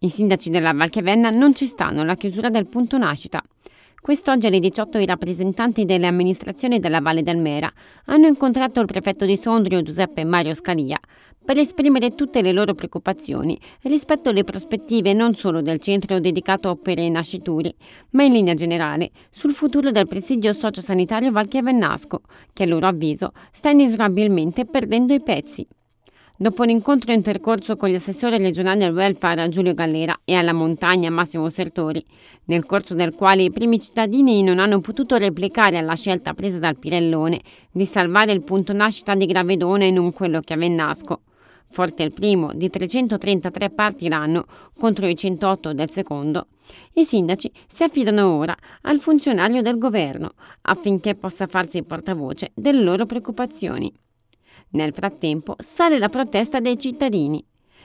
I sindaci della Valchiavenna non ci stanno alla chiusura del punto nascita. Quest'oggi alle 18 i rappresentanti delle amministrazioni della Valle del Mera hanno incontrato il prefetto di Sondrio Giuseppe Mario Scalia per esprimere tutte le loro preoccupazioni rispetto alle prospettive non solo del centro dedicato a opere e nascituri, ma in linea generale sul futuro del presidio sociosanitario Valchiavennasco, che a loro avviso sta inesorabilmente perdendo i pezzi. Dopo un incontro intercorso con gli assessori regionali al welfare Giulio Gallera e alla montagna Massimo Sertori, nel corso del quale i primi cittadini non hanno potuto replicare alla scelta presa dal Pirellone di salvare il punto nascita di Gravedone e non quello che a Forte il primo, di 333 parti l'anno contro i 108 del secondo, i sindaci si affidano ora al funzionario del governo affinché possa farsi portavoce delle loro preoccupazioni. Nel frattempo sale la protesta dei cittadini.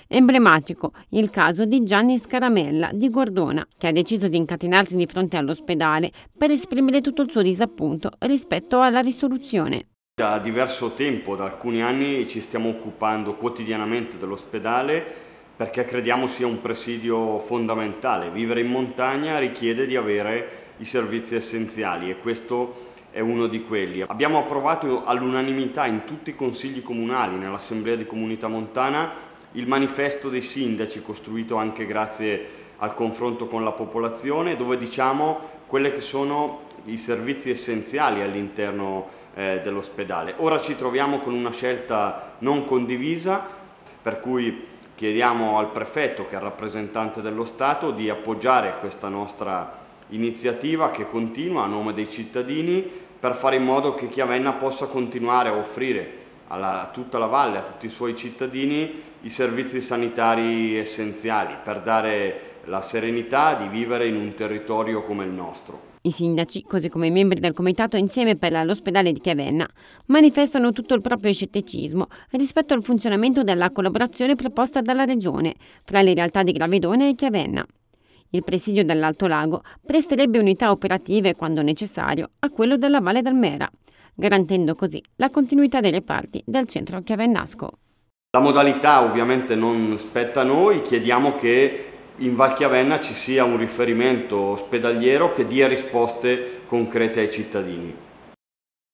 Emblematico il caso di Gianni Scaramella di Gordona, che ha deciso di incatenarsi di fronte all'ospedale per esprimere tutto il suo disappunto rispetto alla risoluzione. Da diverso tempo, da alcuni anni, ci stiamo occupando quotidianamente dell'ospedale perché crediamo sia un presidio fondamentale. Vivere in montagna richiede di avere i servizi essenziali e questo è uno di quelli. Abbiamo approvato all'unanimità in tutti i consigli comunali, nell'assemblea di comunità montana, il manifesto dei sindaci costruito anche grazie al confronto con la popolazione dove diciamo quelli che sono i servizi essenziali all'interno eh, dell'ospedale. Ora ci troviamo con una scelta non condivisa per cui chiediamo al prefetto che è il rappresentante dello Stato di appoggiare questa nostra iniziativa che continua a nome dei cittadini per fare in modo che Chiavenna possa continuare a offrire alla, a tutta la valle, a tutti i suoi cittadini, i servizi sanitari essenziali per dare la serenità di vivere in un territorio come il nostro. I sindaci, così come i membri del comitato insieme per l'ospedale di Chiavenna, manifestano tutto il proprio scetticismo rispetto al funzionamento della collaborazione proposta dalla Regione tra le realtà di Gravedone e Chiavenna. Il presidio dell'Alto Lago presterebbe unità operative, quando necessario, a quello della Valle del Mera, garantendo così la continuità dei reparti del centro chiavennasco. La modalità ovviamente non spetta a noi, chiediamo che in Val Chiavenna ci sia un riferimento ospedaliero che dia risposte concrete ai cittadini.